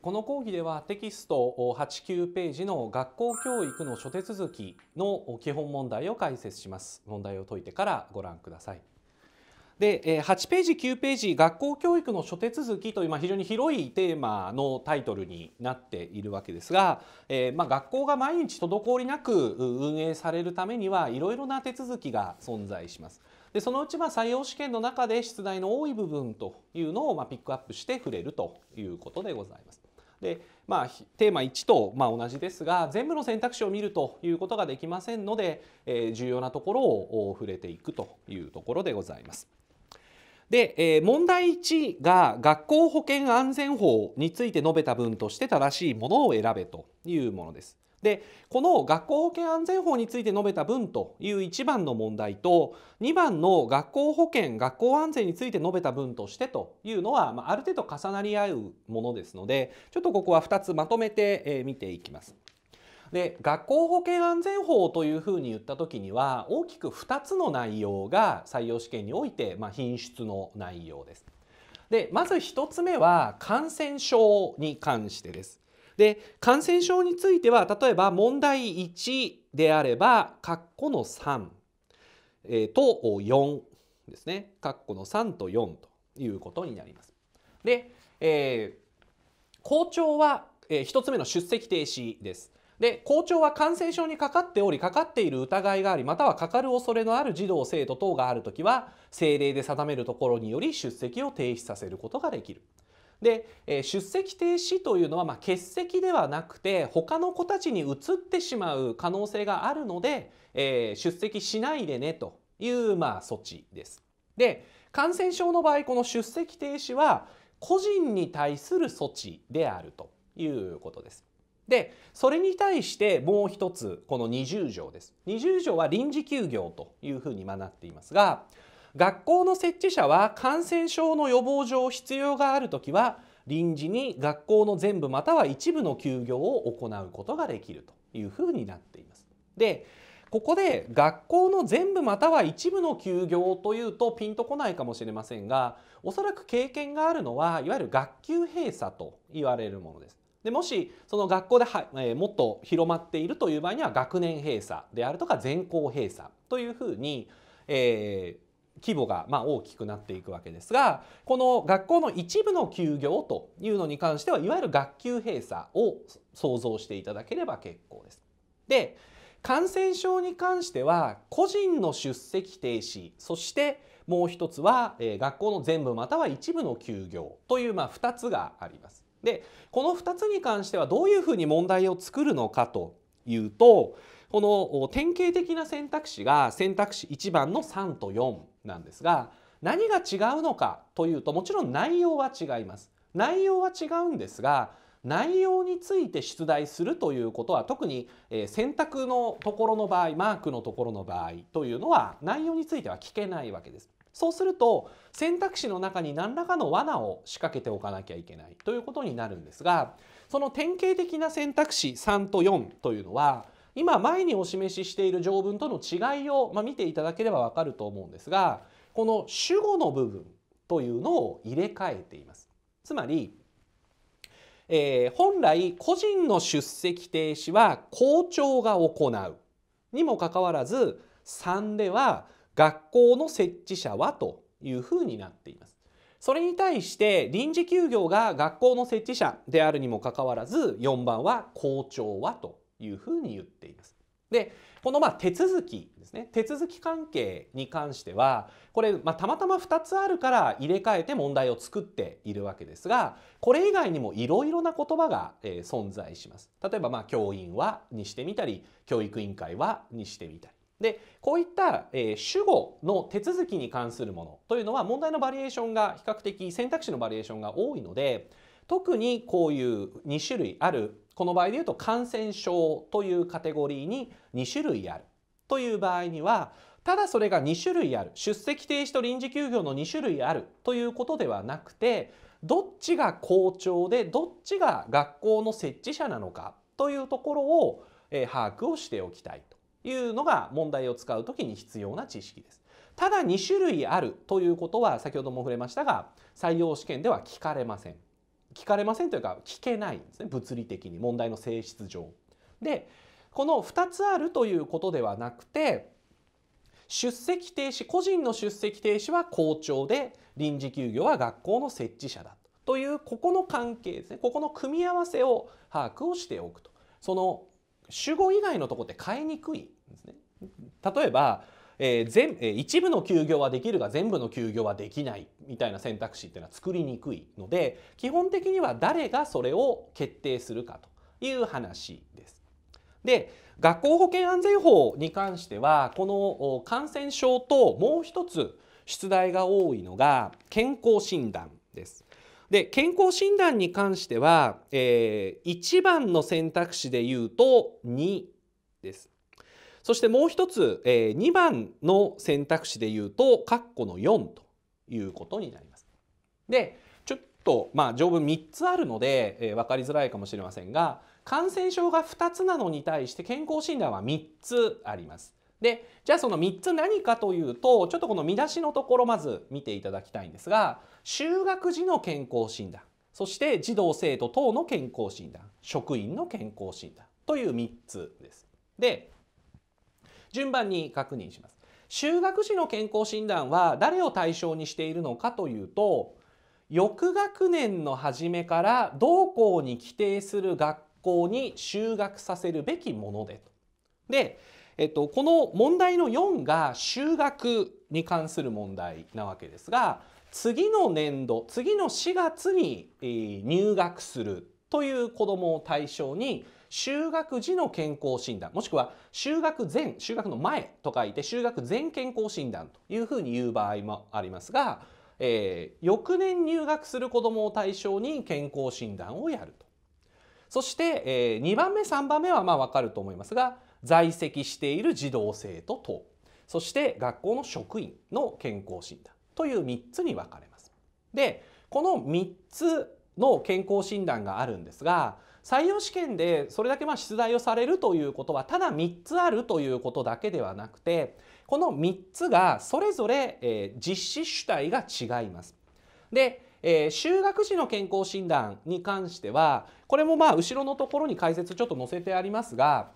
この講義ではテキスト89ページの学校教育の諸手続きの基本問題を解説します。問題を解いてからご覧ください。で8ページ9ページ学校教育の諸手続きという、まあ、非常に広いテーマのタイトルになっているわけですが、えー、まあ、学校が毎日滞りなく運営されるためにはいろいろな手続きが存在します。でそのうちまあ採用試験の中で出題の多い部分というのをまピックアップして触れるということでございます。でまあ、テーマ1とま同じですが全部の選択肢を見るということができませんので、え重要なところを触れていくというところでございます。で、え問題1が学校保健安全法について述べた文として正しいものを選べというものです。でこの学校保健安全法について述べた文という1番の問題と2番の学校保健学校安全について述べた文としてというのは、まあ、る程度重なり合うものですのでちょっとここは2つまとめて、え見ていきます。で学校保健安全法というふうに言った時には大きく2つの内容が採用試験において、まあ、品質の内容です。でまず1つ目は感染症に関してです。で感染症については例えば問題1であれば括弧の3、えー、と4ですね括弧の3と4ということになります。で、えー、校長は、えー、1つ目の出席停止です。で校長は感染症にかかっておりかかっている疑いがありまたはかかる恐れのある児童生徒等がある時は政令で定めるところにより出席を停止させることができる。で、え出席停止というのは、ま欠席ではなくて他の子たちに移ってしまう可能性があるので、え出席しないでねという、まあ、措置です。で感染症の場合この出席停止は個人に対する措置であるということです。でそれに対してもう一つこの20条です。20条は臨時休業というふうに学っていますが学校の設置者は感染症の予防上必要がある時は臨時に学校の全部または一部の休業を行うことができるというふうになっています。でここで学校の全部または一部の休業というとピンとこないかもしれませんがおそらく経験があるのはいわゆる学級閉鎖と言われるものです。でもしその学校では、えもっと広まっているという場合には学年閉鎖であるとか全校閉鎖というふうに、えー、規模がま大きくなっていくわけですがこの学校の一部の休業というのに関してはいわゆる学級閉鎖を想像していただければ結構です。で感染症に関しては個人の出席停止そしてもう一つは、え学校の全部または一部の休業という、まあ、2つがあります。でこの2つに関してはどういうふうに問題を作るのかというとこの典型的な選択肢が選択肢1番の3と4なんですが何が違うのかというともちろん内容は違います。内容は違うんですが内容について出題するということは特に選択のところの場合マークのところの場合というのは内容については聞けないわけです。そうすると選択肢の中に何らかの罠を仕掛けておかなきゃいけないということになるんですがその典型的な選択肢3と4というのは今前にお示ししている条文との違いを、まあ、見ていただければわかると思うんですがこの主語の部分というのを入れ替えています。つまり、えー、本来個人の出席停止は校長が行うにもかかわらず3では学校の設置者はというふうになっています。それに対して臨時休業が学校の設置者であるにもかかわらず4番は校長はというふうに言っています。でこのまあ手続きですね手続き関係に関してはこれまたまたま2つあるから入れ替えて問題を作っているわけですがこれ以外にもいろいろな言葉が、え存在します。例えばまあ教員はにしてみたり教育委員会はにしてみたり。でこういった、え主語の手続きに関するものというのは問題のバリエーションが比較的選択肢のバリエーションが多いので特にこういう2種類あるこの場合で言うと感染症というカテゴリーに2種類あるという場合にはただそれが2種類ある出席停止と臨時休業の2種類あるということではなくてどっちが校長でどっちが学校の設置者なのかというところを、え把握をしておきたいというのが問題を使う時に必要な知識です。ただ2種類あるということは先ほども触れましたが採用試験では聞かれません。聞かれませんというか聞けないんですね物理的に問題の性質上。でこの2つあるということではなくて出席停止個人の出席停止は校長で臨時休業は学校の設置者だというここの関係ですねここの組み合わせを把握をしておくとその主語以外のとこって変えにくいんですね。例えばえー、全一部の休業はできるが全部の休業はできないみたいな選択肢っていうのは作りにくいので基本的には誰がそれを決定するかという話です。で学校保健安全法に関してはこの感染症ともう一つ出題が多いのが健康診断です。で健康診断に関しては、えー、1番の選択肢で言うと2です。そしてもう一つ、えー、2番の選択肢で言うと括弧の4ということになります。でちょっとまあ条文3つあるので、えー、分かりづらいかもしれませんが感染症が2つなのに対して健康診断は3つあります。でじゃあその3つ何かというとちょっとこの見出しのところまず見ていただきたいんですが就学時の健康診断そして児童生徒等の健康診断職員の健康診断という3つです。で順番に確認します。就学時の健康診断は誰を対象にしているのかというと翌学年の初めから同校に規定する学校に就学させるべきものでで、えっと、この問題の4が就学に関する問題なわけですが次の年度次の4月に入学するという子どもを対象に就学時の健康診断もしくは就学前就学の前と書いて就学前健康診断というふうに言う場合もありますが、えー、翌年入学する子どもを対象に健康診断をやると。そして、えー、2番目3番目はまあ分かると思いますが在籍している児童生徒等そして学校の職員の健康診断という3つに分かれます。でこの3つの健康診断があるんですが採用試験でそれだけまあ出題をされるということはただ3つあるということだけではなくてこの3つがそれぞれ、え実施主体が違います。で、えー、就学時の健康診断に関してはこれもまあ後ろのところに解説ちょっと載せてありますが、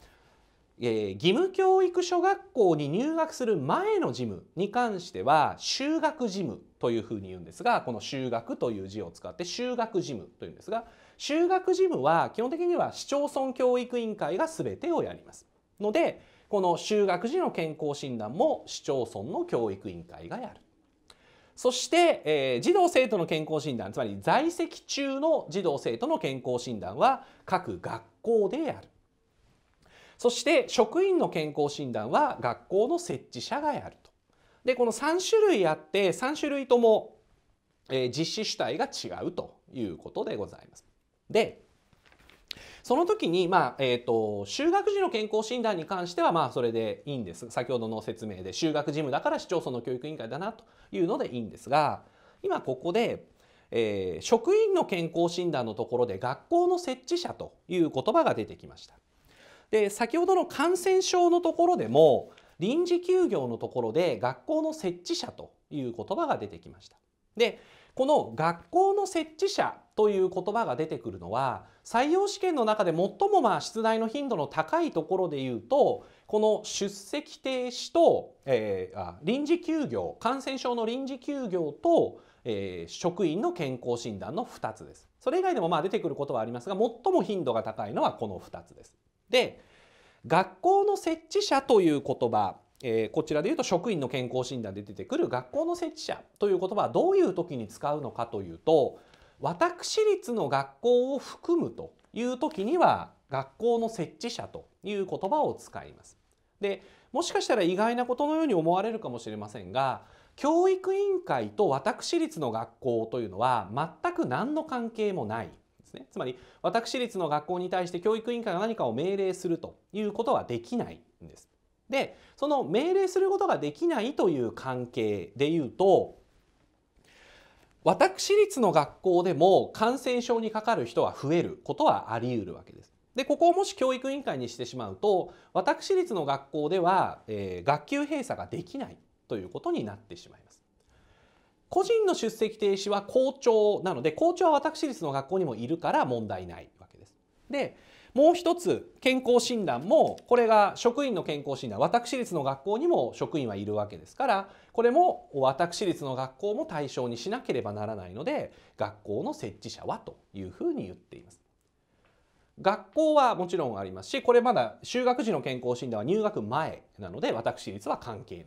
えー、義務教育小学校に入学する前の事務に関しては就学事務というふうに言うんですがこの就学という字を使って就学事務というんですが就学事務は基本的には市町村教育委員会が全てをやります。のでこの就学時の健康診断も市町村の教育委員会がやる。そして、えー、児童生徒の健康診断つまり在籍中の児童生徒の健康診断は各学校でやる。そして職員の健康診断は学校の設置者がやると。でこの3種類あって3種類とも、えー、実施主体が違うということでございます。でその時に、まあえーと、就学時の健康診断に関してはまあそれでいいんです先ほどの説明で就学事務だから市町村の教育委員会だなというのでいいんですが今ここで、えー、職員の健康診断のところで学校の設置者という言葉が出てきました。で先ほどの感染症のところでも臨時休業のところで学校の設置者という言葉が出てきました。でこの学校の設置者という言葉が出てくるのは採用試験の中で最もまあ出題の頻度の高いところでいうとこの出席停止と、えー、あ臨時休業感染症の臨時休業と、えー、職員の健康診断の2つです。それ以外でもまあ出てくることはありますが最も頻度が高いのはこの2つです。で学校の設置者という言葉えー、こちらで言うと職員の健康診断で出てくる学校の設置者という言葉はどういう時に使うのかというと私立の学校を含むという時には学校の設置者という言葉を使います。でもしかしたら意外なことのように思われるかもしれませんが教育委員会と私立の学校というのは全く何の関係もないですねつまり私立の学校に対して教育委員会が何かを命令するということはできないんです。でその命令することができないという関係でいうと私立の学校でも感染症にかかる人は増えることはあり得るわけです。でここをもし教育委員会にしてしまうと私立の学校では、えー、学級閉鎖ができないということになってしまいます。個人の出席停止は校長なので校長は私立の学校にもいるから問題ないわけです。でもう一つ健康診断もこれが職員の健康診断私立の学校にも職員はいるわけですからこれも私立の学校も対象にしなければならないので学校の設置者はというふうに言っています。学校はもちろんありますしこれまだ就学時の健康診断は入学前なので私立は関係ない。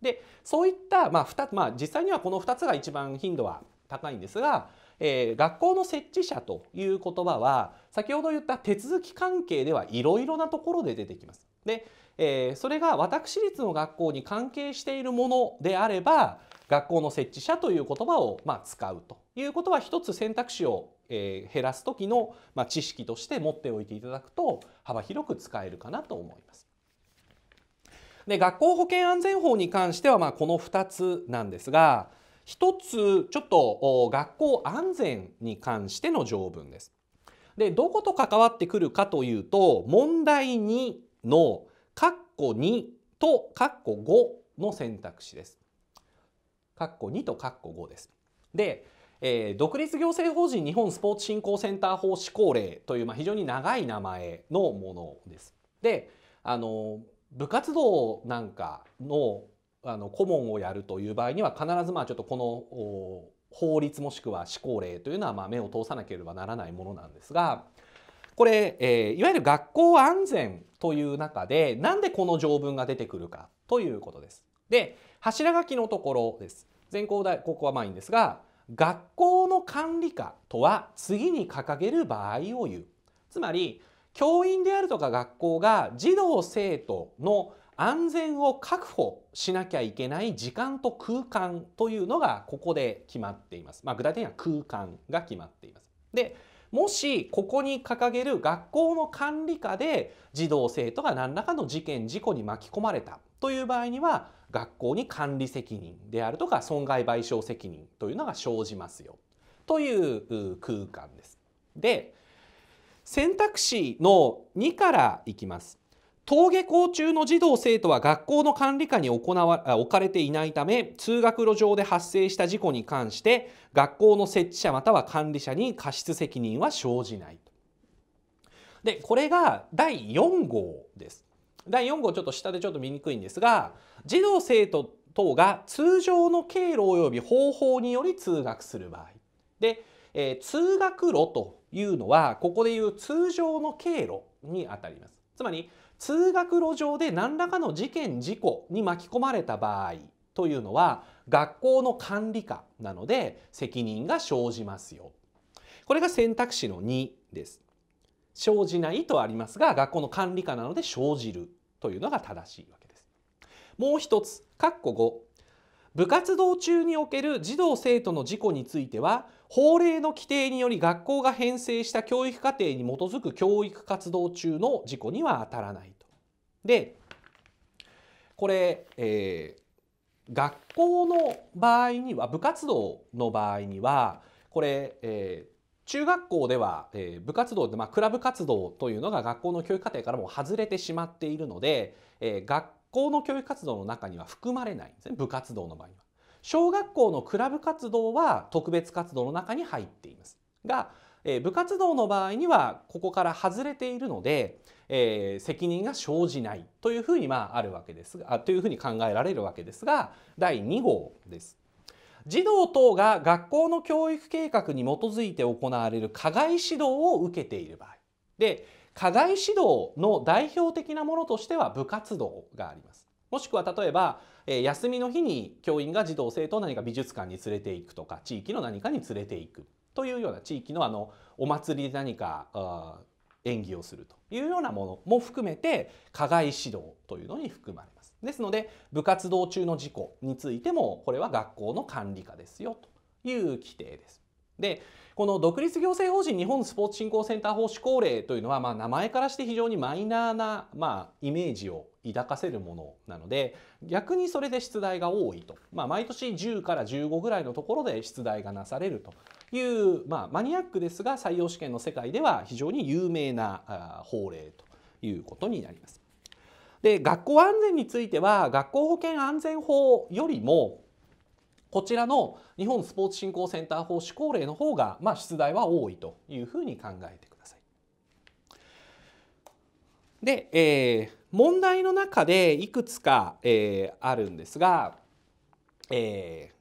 でそういった、まあまあ、実際にはこの2つが一番頻度は高いんですがえー、学校の設置者という言葉は先ほど言った手続き関係ではいろいろなところで出てきます。で、えー、それが私立の学校に関係しているものであれば学校の設置者という言葉をまあ使うということは一つ選択肢をえー、減らす時の、まあ、知識として持っておいていただくと幅広く使えるかなと思います。で学校保健安全法に関しては、まあ、この2つなんですが、一つちょっと学校安全に関しての条文です。でどこと関わってくるかというと問題2の「括弧2」と「括弧5」の選択肢です。括弧2と括弧5です。で、えー、独立行政法人日本スポーツ振興センター法施行令という、まあ、非常に長い名前のものです。であの部活動なんかのあの顧問をやるという場合には必ずまあちょっとこの法律もしくは施行令というのはまあ目を通さなければならないものなんですがこれ、えー、いわゆる学校安全という中でなんでこの条文が出てくるかということです。で柱書きのところです。全校大ここはまあいいんですが学校の管理下とは次に掲げる場合を言う。つまり教員であるとか学校が児童生徒の安全を確保しなきゃいけない時間と空間というのがここで決まっています。まあ、具体的には空間が決まっています。でもしここに掲げる学校の管理下で児童生徒が何らかの事件事故に巻き込まれたという場合には学校に管理責任であるとか損害賠償責任というのが生じますよという空間です。で選択肢の2からいきます。登下校中の児童生徒は学校の管理下に行わ置かれていないため通学路上で発生した事故に関して学校の設置者または管理者に過失責任は生じないと。でこれが第4号です。第4号ちょっと下でちょっと見にくいんですが児童生徒等が通常の経路及び方法により通学する場合。で、えー、通学路というのはここでいう通常の経路にあたります。つまり通学路上で何らかの事件事故に巻き込まれた場合というのは学校の管理下なので責任が生じますよ。これが選択肢の2です。生じないとありますが学校の管理下なので生じるというのが正しいわけです。もう一つ、括弧5。部活動中における児童生徒の事故については法令の規定により学校が編成した教育課程に基づく教育活動中の事故には当たらないと。でこれ、えー、学校の場合には部活動の場合にはこれ、えー、中学校では、えー、部活動で、まあ、クラブ活動というのが学校の教育課程からも外れてしまっているので、え学校の教育活動の中には含まれないんですね部活動の場合には。小学校のクラブ活動は特別活動の中に入っていますが、え部活動の場合にはここから外れているので、えー、責任が生じないというふうにまああるわけですがというふうに考えられるわけですが第2号です。児童等が学校の教育計画に基づいて行われる課外指導を受けている場合で課外指導の代表的なものとしては部活動があります。もしくは例えば、えー、休みの日に教員が児童生徒を何か美術館に連れていくとか地域の何かに連れていくというような地域のあのお祭りで何か演技をするというようなものも含めて課外指導というのに含まれます。ですので部活動中の事故についてもこれは学校の管理下ですよという規定です。でこの独立行政法人日本スポーツ振興センター法施行令というのは、まあ、名前からして非常にマイナーな、まあ、イメージを抱かせるものなので逆にそれで出題が多いと、まあ、毎年10から15ぐらいのところで出題がなされるという、まあ、マニアックですが採用試験の世界では非常に有名な法令ということになります。で学校安全については学校保健安全法よりもこちらの日本スポーツ振興センター法施行令の方が、まあ、出題は多いというふうに考えてください。で、えー、問題の中でいくつか、えー、あるんですが、えー、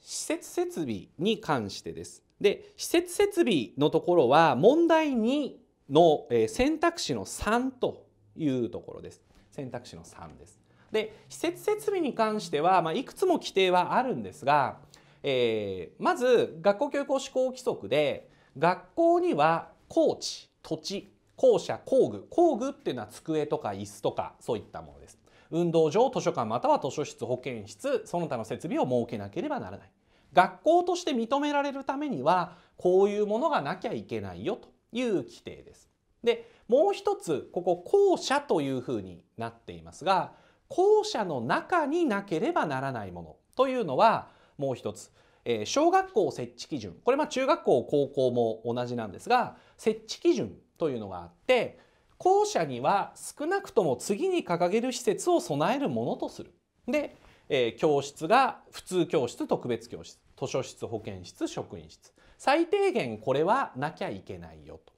施設設備に関してです。で施設設備のところは問題2の選択肢の3というところです。選択肢の3です。で施設設備に関しては、まあ、いくつも規定はあるんですが、えー、まず学校教育施行規則で学校には校地土地校舎工具工具っていうのは机とか椅子とかそういったものです。運動場図書館または図書室保健室その他の設備を設けなければならない。学校として認められるためにはこういうものがなきゃいけないよという規定です。でもう一つここ校舎というふうになっていますが校舎の中になければならないものというのはもう一つ、えー、小学校設置基準これまあ中学校高校も同じなんですが設置基準というのがあって校舎には少なくとも次に掲げる施設を備えるものとする。で、えー、教室が普通教室特別教室図書室保健室職員室最低限これはなきゃいけないよと。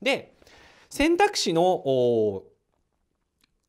で選択肢の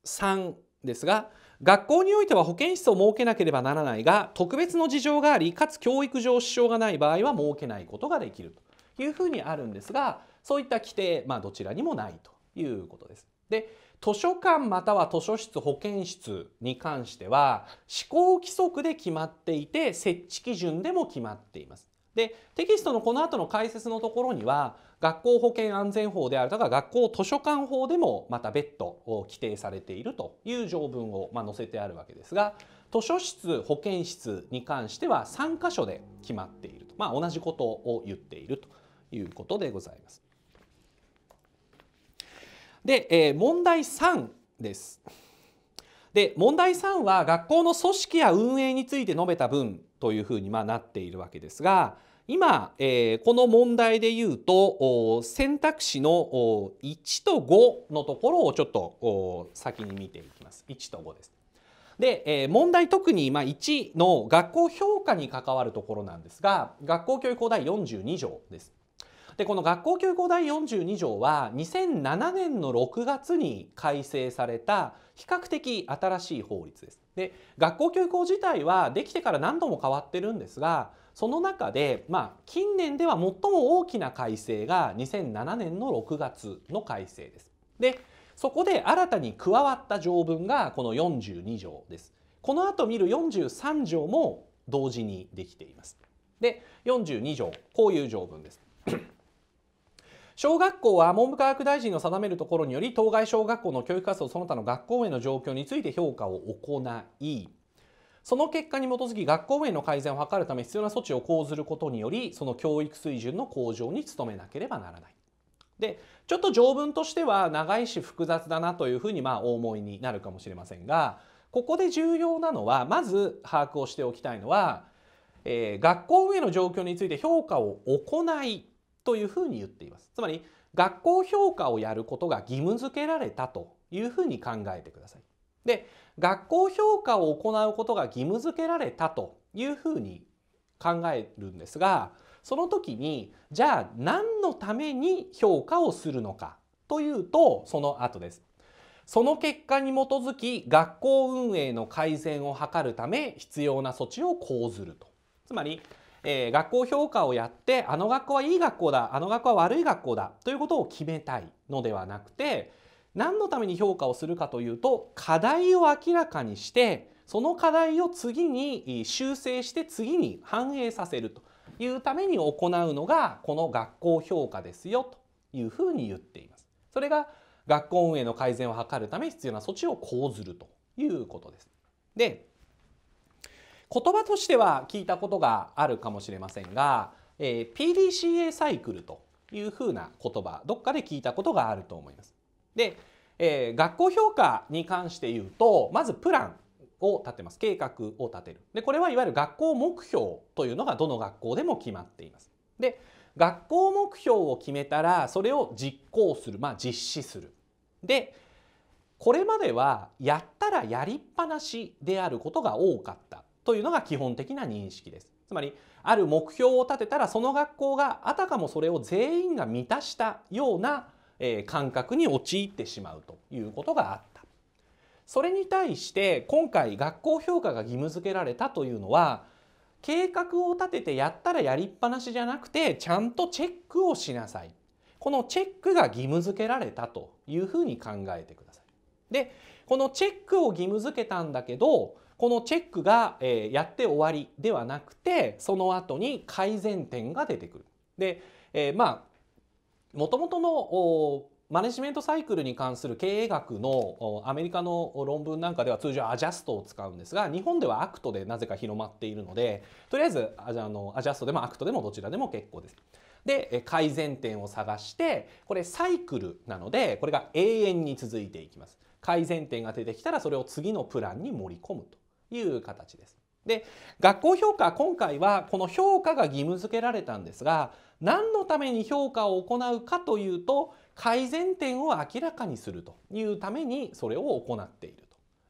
3ですが学校においては保健室を設けなければならないが特別の事情がありかつ教育上支障がない場合は設けないことができるというふうにあるんですがそういった規定、まあ、どちらにもないということです。で図書館または図書室保健室に関しては施行規則で決まっていて設置基準でも決まっています。でテキストのこの後の解説のところには学校保健安全法であるとか学校図書館法でもまた別途規定されているという条文をま載せてあるわけですが図書室保健室に関しては3箇所で決まっていると、まあ、同じことを言っているということでございます。で、え問題3です。で問題3は学校の組織や運営について述べた文というふうにまなっているわけですが今、えー、この問題で言うと選択肢の1と5のところをちょっと先に見ていきます1と5です。で、えー、問題特に、ま1の学校評価に関わるところなんですが学校教育法第42条です。でこの学校教育法第42条は2007年の6月に改正された比較的新しい法律です。で学校教育法自体はできてから何度も変わってるんですがその中で、まあ、近年では最も大きな改正が2007年の6月の改正です。でそこで新たに加わった条文がこの42条です。この後見る43条も同時にできています。で42条こういう条文です。小学校は文部科学大臣の定めるところにより当該小学校の教育活動その他の学校への状況について評価を行いその結果に基づき学校運営の改善を図るため必要な措置を講ずることによりその教育水準の向上に努めなければならない。でちょっと条文としては長いし複雑だなというふうにまあお思いになるかもしれませんがここで重要なのはまず把握をしておきたいのは、えー、学校運営の状況について評価を行いというふうに言っています。つまり学校評価をやることが義務付けられたというふうに考えてください。で学校評価を行うことが義務付けられたというふうに考えるんですがその時にじゃあ何のために評価をするのかというとその後です。その結果に基づき学校運営の改善を図るため必要な措置を講ずると。つまり、えー、学校評価をやってあの学校はいい学校だあの学校は悪い学校だということを決めたいのではなくて何のために評価をするかというと課題を明らかにしてその課題を次に修正して次に反映させるというために行うのがこの学校評価ですよというふうに言っています。それが学校運営の改善を図るため必要な措置を講ずるということです。で言葉としては聞いたことがあるかもしれませんが、えー、PDCA サイクルというふうな言葉どっかで聞いたことがあると思います。で、えー、学校評価に関して言うとまずプランを立てます計画を立てるでこれはいわゆる学校目標というのがどの学校でも決まっています。で学校目標を決めたらそれを実行する、まあ、実施する。でこれまではやったらやりっぱなしであることが多かったというのが基本的な認識です。つまりある目標を立てたらその学校があたかもそれを全員が満たしたようなえ感覚に陥ってしまうということがあった。それに対して今回学校評価が義務付けられたというのは計画を立ててやったらやりっぱなしじゃなくてちゃんとチェックをしなさいこのチェックが義務付けられたというふうに考えてください。でこのチェックを義務付けたんだけどこのチェックが、えやって終わりではなくてその後に改善点が出てくる。で、えまあもともとのマネジメントサイクルに関する経営学のアメリカの論文なんかでは通常アジャストを使うんですが日本ではアクトでなぜか広まっているのでとりあえずあのアジャストでもアクトでもどちらでも結構です。で改善点を探してこれサイクルなのでこれが永遠に続いていきます。改善点が出てきたらそれを次のプランに盛り込むという形です。で学校評価今回はこの評価が義務付けられたんですが何のために評価を行うかというと改善点を明らかにするというためにそれを行っている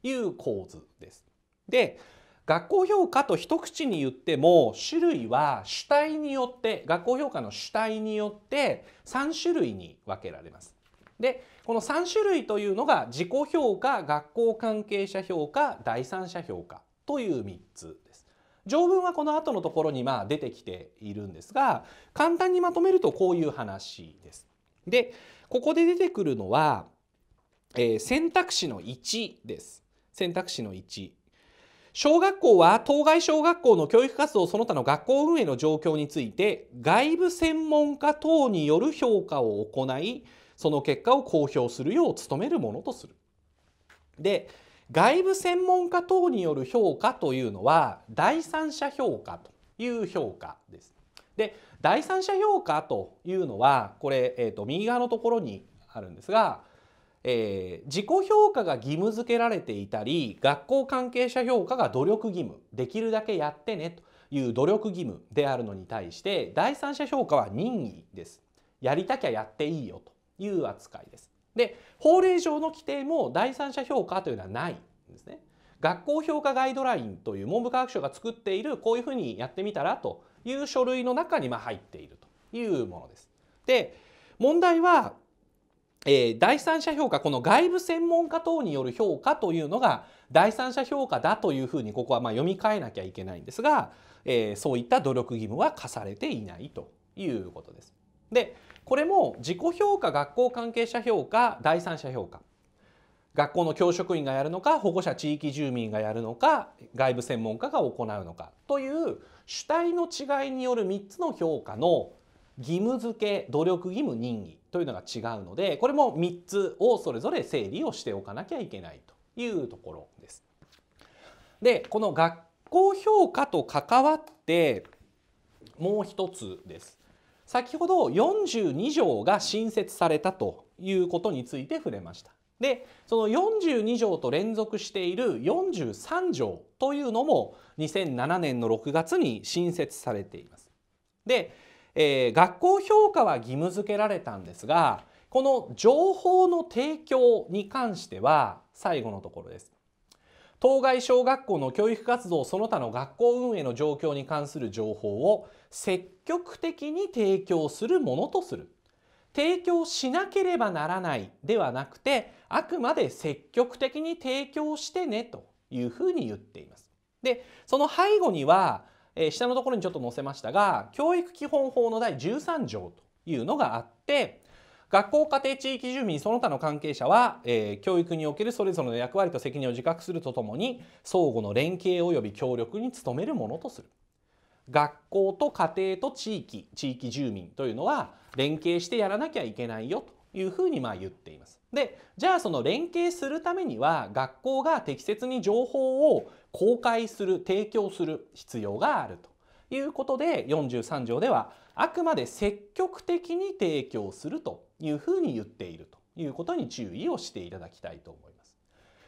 という構図です。で学校評価と一口に言っても種類は主体によって学校評価の主体によって3種類に分けられます。でこの3種類というのが自己評価学校関係者評価第三者評価という3つです。条文はこの後のところにまあ出てきているんですが簡単にまとめるとこういう話です。でここで出てくるのは、えー、選択肢の1です。選択肢の1小学校は当該小学校の教育活動その他の学校運営の状況について外部専門家等による評価を行いその結果を公表するよう努めるものとする。で外部専門家等による評価というのは第三者評価という評価です。で第三者評価というのはこれ、えーと、右側のところにあるんですが、えー、自己評価が義務付けられていたり学校関係者評価が努力義務できるだけやってねという努力義務であるのに対して第三者評価は任意です。やりたきゃやっていいよという扱いです。で法令上の規定も第三者評価というのはないんですね。学校評価ガイドラインという文部科学省が作っているこういうふうにやってみたらという書類の中にま入っているというものです。で問題は、えー、第三者評価この外部専門家等による評価というのが第三者評価だというふうにここはま読み替えなきゃいけないんですが、えー、そういった努力義務は課されていないということです。でこれも自己評価学校関係者評価第三者評価学校の教職員がやるのか保護者地域住民がやるのか外部専門家が行うのかという主体の違いによる3つの評価の義務付け努力義務任意というのが違うのでこれも3つをそれぞれ整理をしておかなきゃいけないというところです。でこの学校評価と関わってもう1つです。先ほど42条が新設されたということについて触れました。でその42条と連続している43条というのも2007年の6月に新設されています。で、えー、学校評価は義務付けられたんですがこの情報の提供に関しては最後のところです。当該小学校の教育活動その他の学校運営の状況に関する情報を積極的に提供するものとする提供しなければならないではなくてあくまで積極的に提供してねというふうに言っています。でその背後には、えー、下のところにちょっと載せましたが教育基本法の第13条というのがあって学校家庭地域住民その他の関係者は、えー、教育におけるそれぞれの役割と責任を自覚するとともに相互の連携及び協力に努めるものとする。学校と家庭と地域地域住民というのは連携してやらなきゃいけないよというふうにまあ言っています。でじゃあその連携するためには学校が適切に情報を公開する提供する必要があるということで43条ではあくまで積極的に提供するというふうに言っているということに注意をしていただきたいと思います。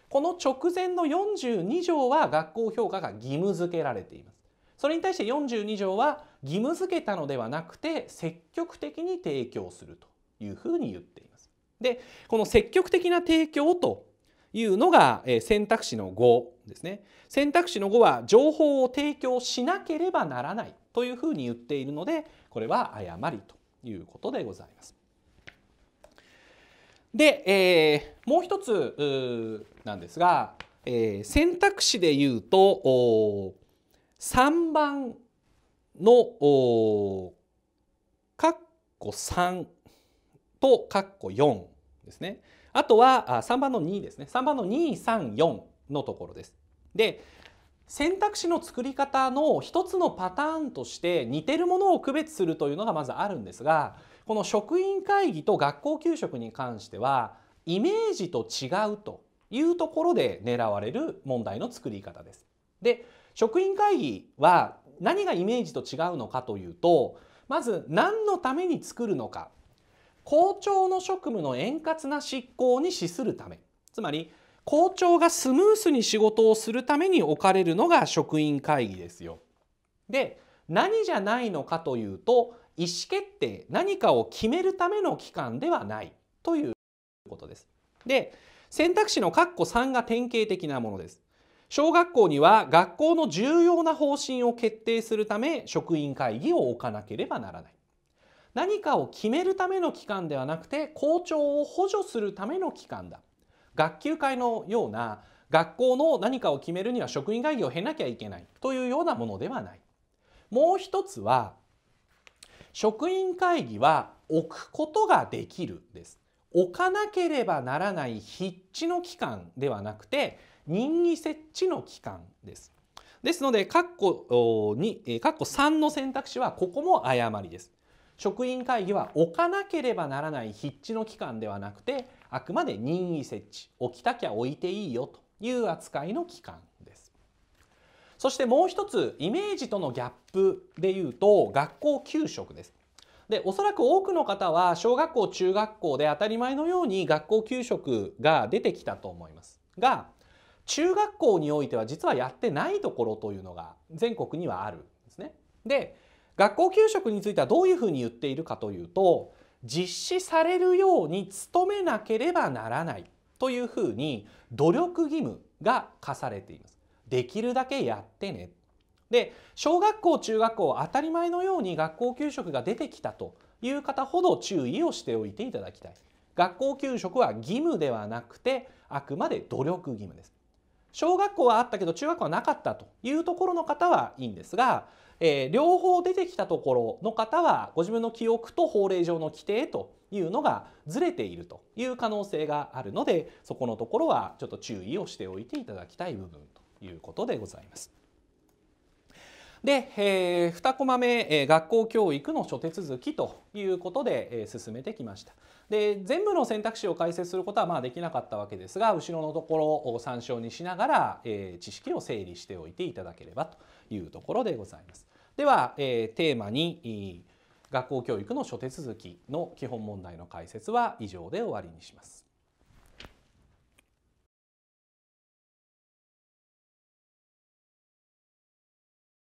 この直前の42条は学校評価が義務付けられています。それに対して42条は義務付けたのではなくて積極的に提供するというふうに言っています。でこの積極的な提供というのが選択肢の5ですね。選択肢の5は情報を提供しなければならないというふうに言っているのでこれは誤りということでございます。で、えー、もう一つなんですが、えー、選択肢で言うと3番のかっこ3とかっこ4ですね。あとはあ3番の2ですね。3番の234のところです。で選択肢の作り方の一つのパターンとして似てるものを区別するというのがまずあるんですがこの職員会議と学校給食に関してはイメージと違うというところで狙われる問題の作り方です。で職員会議は何がイメージと違うのかというとまず何のために作るのか校長の職務の円滑な執行に資するためつまり校長がスムースに仕事をするために置かれるのが職員会議ですよ。で何じゃないのかというと意思決定何かを決めるための機関ではないということです。で選択肢の括弧3が典型的なものです。小学校には学校の重要な方針を決定するため職員会議を置かなければならない。何かを決めるための機関ではなくて校長を補助するための機関だ。学級会のような学校の何かを決めるには職員会議を経なきゃいけないというようなものではない。もう一つは職員会議は置くことができるです置かなければならない筆致の期間ではなくて任意設置の期間ですですので括弧に括弧3の選択肢はここも誤りです職員会議は置かなければならない筆致の期間ではなくてあくまで任意設置置きたきゃ置いていいよという扱いの期間ですそしてもう一つイメージとのギャップでいうと学校給食です。でおそらく多くの方は小学校中学校で当たり前のように学校給食が出てきたと思いますが中学校においては実はやってないところというのが全国にはあるんですね。で学校給食についてはどういうふうに言っているかというと実施されるように努めなければならないというふうに努力義務が課されています。できるだけやってね。で小学校中学校当たり前のように学校給食が出てきたという方ほど注意をしておいていただきたい。学校給食は義務ではなくてあくまで努力義務です。小学校はあったけど中学校はなかったというところの方はいいんですが、えー、両方出てきたところの方はご自分の記憶と法令上の規定というのがずれているという可能性があるのでそこのところはちょっと注意をしておいていただきたい部分ということでございます。で、えー、2コマ目、えー、学校教育の諸手続きということで、えー、進めてきました。で全部の選択肢を解説することはまあできなかったわけですが後ろのところを参照にしながら、えー、知識を整理しておいていただければというところでございます。では、えー、テーマに学校教育の諸手続きの基本問題の解説は以上で終わりにします。